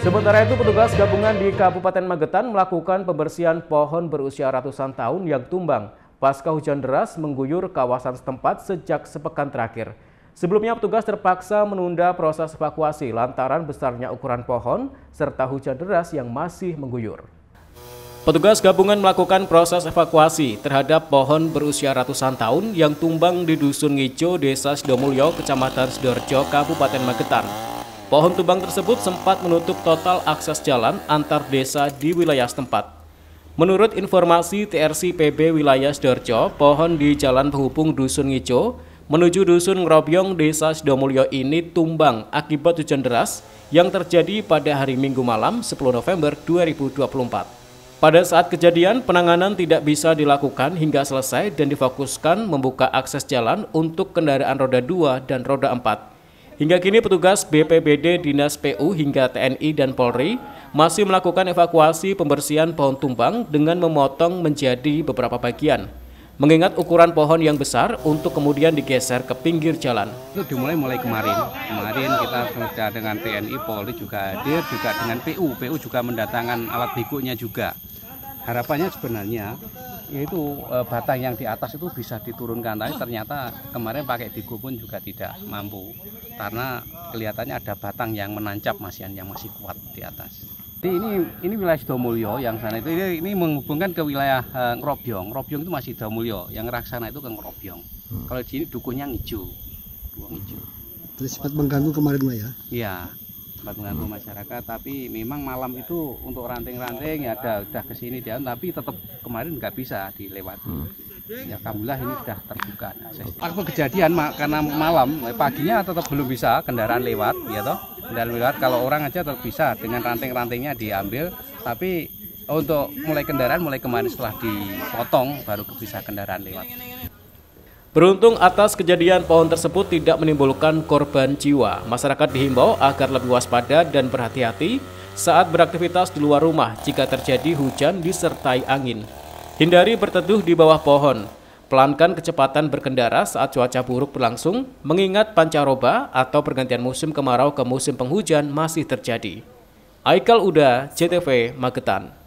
Sementara itu petugas gabungan di Kabupaten Magetan melakukan pembersihan pohon berusia ratusan tahun yang tumbang pasca hujan deras mengguyur kawasan setempat sejak sepekan terakhir. Sebelumnya petugas terpaksa menunda proses evakuasi lantaran besarnya ukuran pohon serta hujan deras yang masih mengguyur. Petugas gabungan melakukan proses evakuasi terhadap pohon berusia ratusan tahun yang tumbang di Dusun Ngijo, Desa Sidomulyo, Kecamatan Sidorjo, Kabupaten Magetan. Pohon tumbang tersebut sempat menutup total akses jalan antar desa di wilayah setempat. Menurut informasi TRC PB wilayah Sidoarjo, pohon di jalan penghubung Dusun Ngico menuju Dusun Ngrobyong Desa Sidomulyo ini tumbang akibat hujan deras yang terjadi pada hari Minggu malam 10 November 2024. Pada saat kejadian, penanganan tidak bisa dilakukan hingga selesai dan difokuskan membuka akses jalan untuk kendaraan roda 2 dan roda 4. Hingga kini petugas BPBD, Dinas PU hingga TNI dan Polri masih melakukan evakuasi pembersihan pohon tumbang dengan memotong menjadi beberapa bagian. Mengingat ukuran pohon yang besar untuk kemudian digeser ke pinggir jalan. Itu dimulai mulai kemarin. Kemarin kita sudah dengan TNI, Polri juga hadir, juga dengan PU. PU juga mendatangkan alat bikunya juga. Harapannya sebenarnya yaitu uh, batang yang di atas itu bisa diturunkan tapi ternyata kemarin pakai digo pun juga tidak mampu karena kelihatannya ada batang yang menancap masih yang masih kuat di atas. Jadi ini ini wilayah Sidomulyo yang sana itu ini, ini menghubungkan ke wilayah uh, Ngrobyong. Ngrobyong itu masih Sidomulyo, yang raksana itu ke Ngrobyong. Hmm. Kalau di sini dukunnya hijau, ruang hijau. Terus sempat mengganggu kemarin lah ya? Iya tempat mengganggu hmm. masyarakat tapi memang malam itu untuk ranting-ranting ya ada udah kesini dia tapi tetap kemarin nggak bisa dilewati hmm. ya alhamdulillah ini sudah terbuka apa nah, kejadian mak karena malam eh, paginya tetap belum bisa kendaraan lewat ya toh kendaraan lewat kalau orang aja tetap bisa dengan ranting-rantingnya diambil tapi untuk mulai kendaraan mulai kemarin setelah dipotong baru bisa kendaraan lewat Beruntung atas kejadian pohon tersebut tidak menimbulkan korban jiwa. Masyarakat dihimbau agar lebih waspada dan berhati-hati saat beraktivitas di luar rumah jika terjadi hujan disertai angin. Hindari berteduh di bawah pohon. Pelankan kecepatan berkendara saat cuaca buruk berlangsung, mengingat pancaroba atau pergantian musim kemarau ke musim penghujan masih terjadi. Aikal Uda, CTV Magetan.